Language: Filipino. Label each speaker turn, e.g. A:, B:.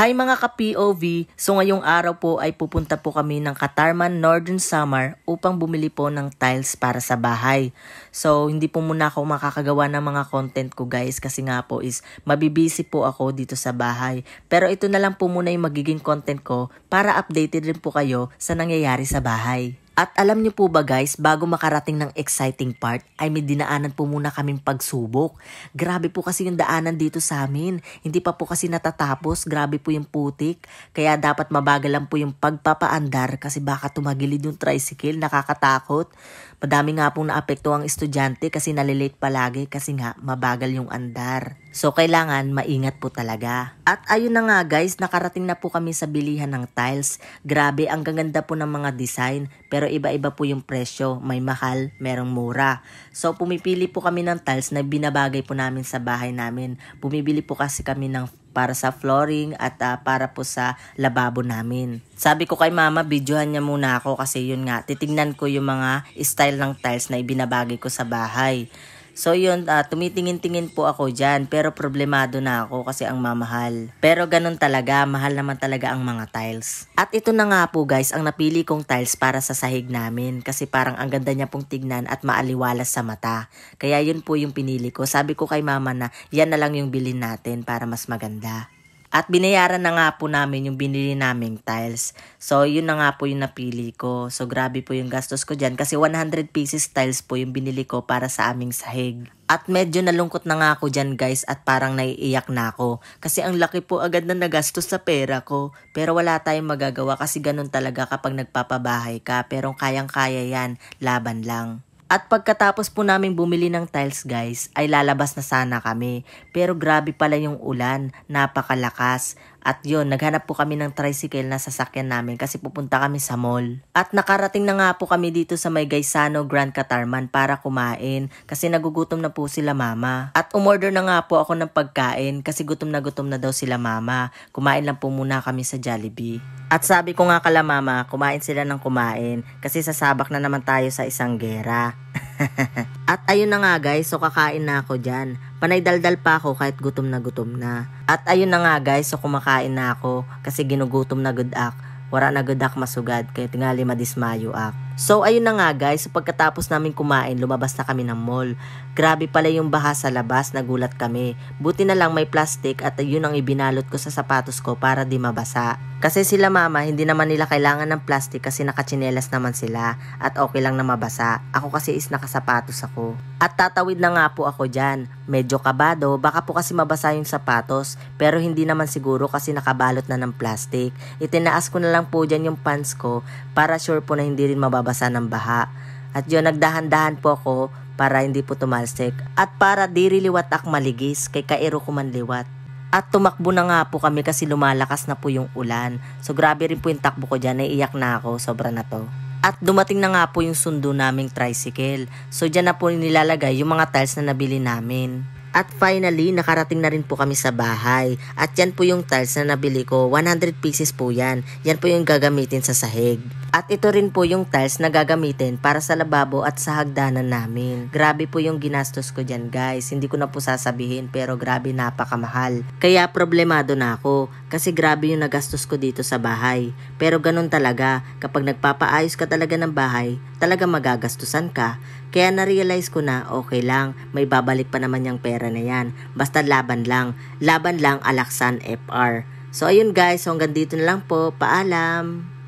A: Hi mga ka-POV! So ngayong araw po ay pupunta po kami ng Katarman Northern Summer upang bumili po ng tiles para sa bahay. So hindi po muna ako makakagawa ng mga content ko guys kasi nga po is mabibisi po ako dito sa bahay. Pero ito na lang po muna yung magiging content ko para updated rin po kayo sa nangyayari sa bahay. At alam niyo po ba guys, bago makarating ng exciting part, ay may dinaanan po muna kaming pagsubok. Grabe po kasi yung daanan dito sa amin. Hindi pa po kasi natatapos, grabe po yung putik. Kaya dapat mabagal lang po yung pagpapaandar kasi baka tumagilid yung tricycle, nakakatakot. Madami nga pong naapekto ang estudyante kasi nalilate palagi kasi nga mabagal yung andar. So kailangan maingat po talaga. At ayun na nga guys, nakarating na po kami sa bilihan ng tiles. Grabe, ang gaganda po ng mga design pero iba-iba po yung presyo. May mahal, merong mura. So pumipili po kami ng tiles na binabagay po namin sa bahay namin. Bumibili po kasi kami ng para sa flooring at uh, para po sa lababo namin. Sabi ko kay mama, videohan niya muna ako kasi yun nga, titingnan ko yung mga style ng tiles na ibinabagay ko sa bahay. So yun, uh, tumitingin-tingin po ako dyan pero problemado na ako kasi ang mamahal. Pero ganun talaga, mahal naman talaga ang mga tiles. At ito na nga po guys, ang napili kong tiles para sa sahig namin kasi parang ang ganda niya pong tignan at maaliwalas sa mata. Kaya yun po yung pinili ko. Sabi ko kay mama na yan na lang yung bilhin natin para mas maganda. At binayaran na nga po namin yung binili naming tiles. So, yun na nga po yung napili ko. So, grabe po yung gastos ko dyan kasi 100 pieces tiles po yung binili ko para sa aming sahig. At medyo nalungkot na nga ako dyan guys at parang naiiyak na ako. Kasi ang laki po agad na nagastos sa pera ko. Pero wala tayong magagawa kasi ganun talaga kapag nagpapabahay ka. Pero kayang-kaya yan, laban lang. At pagkatapos po namin bumili ng tiles guys, ay lalabas na sana kami. Pero grabe pala yung ulan, napakalakas. At yon naghanap po kami ng tricycle na sasakyan namin kasi pupunta kami sa mall. At nakarating na nga po kami dito sa may Gaisano Grand Catarman para kumain kasi nagugutom na po sila mama. At umorder na nga po ako ng pagkain kasi gutom na gutom na daw sila mama. Kumain lang po muna kami sa Jollibee. At sabi ko nga kala mama, kumain sila ng kumain kasi sasabak na naman tayo sa isang gera. At ayun na nga guys, so kakain na ako dyan. Panay daldal pa ako kahit gutom na gutom na. At ayun na nga guys, so kumakain na ako kasi ginugutom na good ak. Wara na good ak masugad kahit nga lima dismayo ak. So ayun na nga guys, pagkatapos namin kumain, lumabas na kami ng mall. Grabe pala yung baha sa labas, nagulat kami. Buti na lang may plastic at yun ang ibinalot ko sa sapatos ko para di mabasa. Kasi sila mama, hindi naman nila kailangan ng plastic kasi nakachinelas naman sila at okay lang na mabasa. Ako kasi is nakasapatos ako. At tatawid na nga po ako dyan. Medyo kabado, baka po kasi mabasa yung sapatos pero hindi naman siguro kasi nakabalot na ng plastic. Itinaas ko na lang po dyan yung pants ko para sure po na hindi rin mababasa mabasa ng baha. At yun, nagdahan-dahan po ako para hindi po tumalsik at para diri liwat ak maligis kay kairo ko man liwat. At tumakbo na nga po kami kasi lumalakas na po yung ulan. So grabe rin po yung takbo ko dyan, naiiyak na ako, sobra na to. At dumating na nga po yung sundo naming tricycle. So dyan na po nilalagay yung mga tiles na nabili namin. At finally, nakarating na rin po kami sa bahay. At yan po yung tiles na nabili ko. 100 pieces po yan. Yan po yung gagamitin sa sahig. At ito rin po yung tiles na gagamitin para sa lababo at sa hagdanan namin. Grabe po yung ginastos ko dyan guys. Hindi ko na po sasabihin pero grabe napakamahal. Kaya problemado na ako kasi grabe yung nagastos ko dito sa bahay. Pero ganun talaga kapag nagpapaayos ka talaga ng bahay, talaga magagastusan ka. Kaya na-realize ko na okay lang, may babalik pa naman yung pera na yan. Basta laban lang. Laban lang Alaksan FR. So ayun guys, hanggang dito na lang po. Paalam!